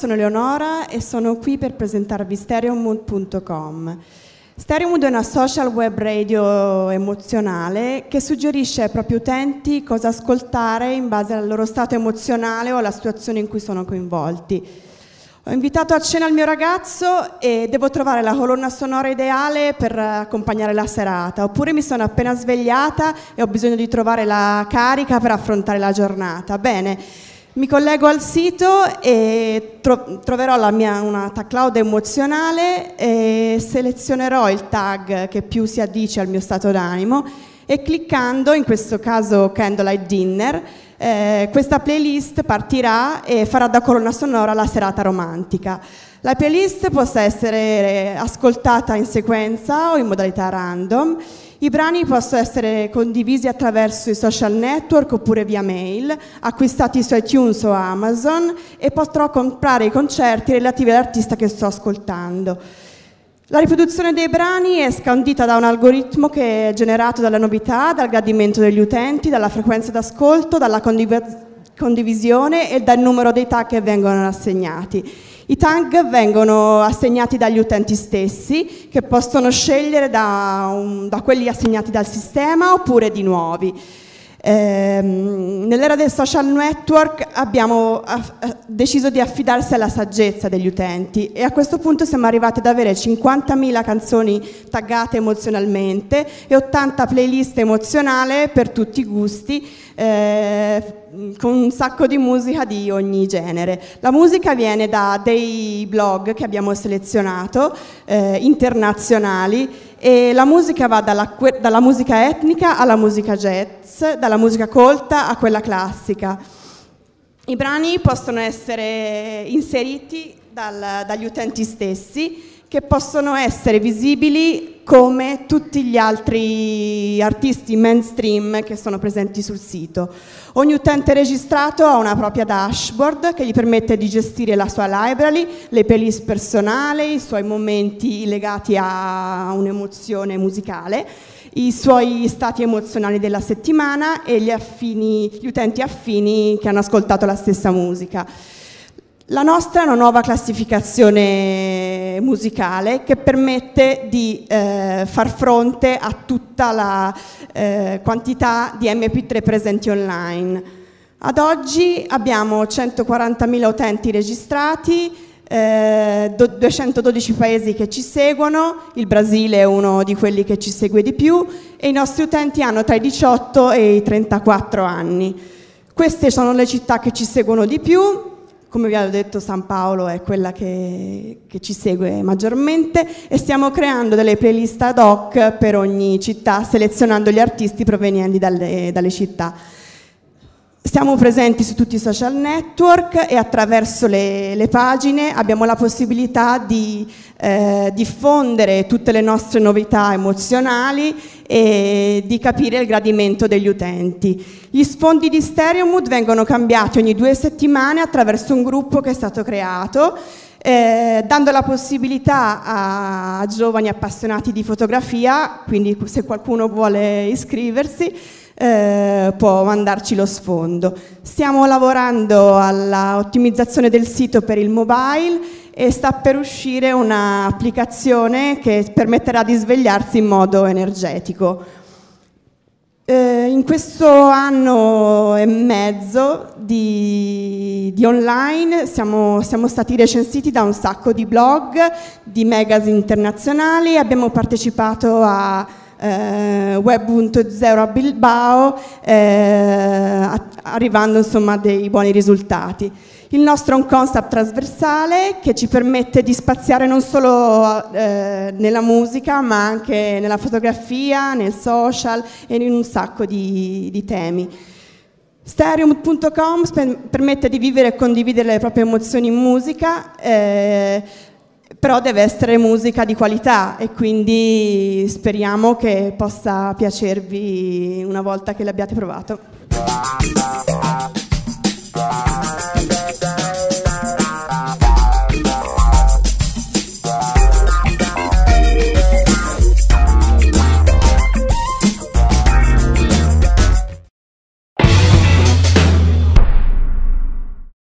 sono Leonora e sono qui per presentarvi stereomood.com. Stereomood è una social web radio emozionale che suggerisce ai propri utenti cosa ascoltare in base al loro stato emozionale o alla situazione in cui sono coinvolti. Ho invitato a cena il mio ragazzo e devo trovare la colonna sonora ideale per accompagnare la serata, oppure mi sono appena svegliata e ho bisogno di trovare la carica per affrontare la giornata. Bene, mi collego al sito e tro troverò la mia, una tag cloud emozionale e selezionerò il tag che più si addice al mio stato d'animo e cliccando, in questo caso Candlelight Dinner, eh, questa playlist partirà e farà da colonna sonora la serata romantica. La playlist possa essere eh, ascoltata in sequenza o in modalità random. I brani possono essere condivisi attraverso i social network oppure via mail, acquistati su iTunes o Amazon e potrò comprare i concerti relativi all'artista che sto ascoltando. La riproduzione dei brani è scandita da un algoritmo che è generato dalla novità, dal gradimento degli utenti, dalla frequenza d'ascolto, dalla condivisione condivisione e dal numero dei tag che vengono assegnati. I tag vengono assegnati dagli utenti stessi che possono scegliere da, un, da quelli assegnati dal sistema oppure di nuovi. Ehm, nell'era del social network abbiamo eh, deciso di affidarsi alla saggezza degli utenti e a questo punto siamo arrivati ad avere 50.000 canzoni taggate emozionalmente e 80 playlist emozionale per tutti i gusti eh, con un sacco di musica di ogni genere. La musica viene da dei blog che abbiamo selezionato eh, internazionali e la musica va dalla, dalla musica etnica alla musica jazz, dalla musica colta a quella classica. I brani possono essere inseriti dal, dagli utenti stessi che possono essere visibili come tutti gli altri artisti mainstream che sono presenti sul sito. Ogni utente registrato ha una propria dashboard che gli permette di gestire la sua library, le playlist personali, i suoi momenti legati a un'emozione musicale, i suoi stati emozionali della settimana e gli, affini, gli utenti affini che hanno ascoltato la stessa musica. La nostra è una nuova classificazione musicale che permette di eh, far fronte a tutta la eh, quantità di MP3 presenti online. Ad oggi abbiamo 140.000 utenti registrati, eh, 212 paesi che ci seguono, il Brasile è uno di quelli che ci segue di più e i nostri utenti hanno tra i 18 e i 34 anni. Queste sono le città che ci seguono di più, come vi avevo detto San Paolo è quella che, che, ci segue maggiormente e stiamo creando delle playlist ad hoc per ogni città selezionando gli artisti provenienti dalle, dalle città. Siamo presenti su tutti i social network e attraverso le, le pagine abbiamo la possibilità di eh, diffondere tutte le nostre novità emozionali e di capire il gradimento degli utenti. Gli sfondi di Stereomood vengono cambiati ogni due settimane attraverso un gruppo che è stato creato eh, dando la possibilità a, a giovani appassionati di fotografia, quindi se qualcuno vuole iscriversi, eh, può mandarci lo sfondo. Stiamo lavorando all'ottimizzazione del sito per il mobile e sta per uscire un'applicazione che permetterà di svegliarsi in modo energetico. Eh, in questo anno e mezzo di, di online siamo, siamo, stati recensiti da un sacco di blog, di magazine internazionali, abbiamo partecipato a eh, Web a Bilbao, eh, a, arrivando insomma a dei buoni risultati. Il nostro è un concept trasversale che ci permette di spaziare non solo eh, nella musica ma anche nella fotografia, nel social e in un sacco di, di temi. Stereum.com permette di vivere e condividere le proprie emozioni in musica, eh, però deve essere musica di qualità e quindi speriamo che possa piacervi una volta che l'abbiate provato.